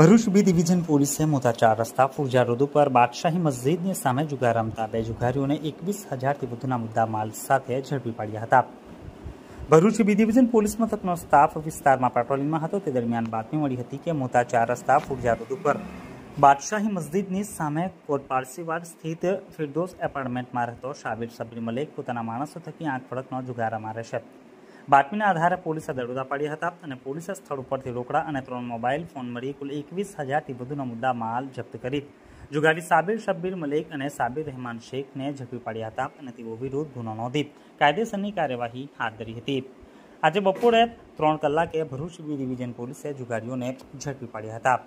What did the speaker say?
Bharuch B division પોલીસે મોટા ચાર રસ્તા ફુરજા રોડ ઉપર બાદશાહી મસ્જિદની સામે જુગાર રમતા બે જુગારીઓને એકવીસ હજારથી વધુના મુદ્દા માલ સાથે ઝડપી પાડ્યા હતા ભરૂચ બી ડિવિઝન પોલીસ મથકનો સ્ટાફ વિસ્તારમાં પેટ્રોલિંગમાં હતો તે દરમિયાન બાતમી મળી હતી કે મોટા ચાર રસ્તા ફુરજા રોડ ઉપર બાદશાહી મસ્જિદની સામે કોટ પારસીવાડ સ્થિત ફિરદોસ એપાર્ટમેન્ટમાં રહેતો શાબિર સબરી મલેક પોતાના માણસો થકી આંખ ફળકનો જુગાર રમા રહેશે બાતમીના આધારે પોલીસે દરોડા પાડ્યા હતા અને પોલીસે સ્થળ ઉપરથી રોકડા અને ત્રણ મોબાઈલ ફોન મળી કુલ એકવીસ હજારથી વધુના મુદ્દા માલ જપ્ત કરી જુગારી સાબિર શબ્બીર મલિક અને સાબિર રહેમાન શેખને ઝડપી પાડ્યા હતા અને તેઓ વિરુદ્ધ ગુનો નોંધી કાયદેસરની કાર્યવાહી હાથ ધરી હતી આજે બપોરે ત્રણ કલાકે ભરૂચ બી ડિવિઝન પોલીસે જુગારીઓને ઝડપી પાડ્યા હતા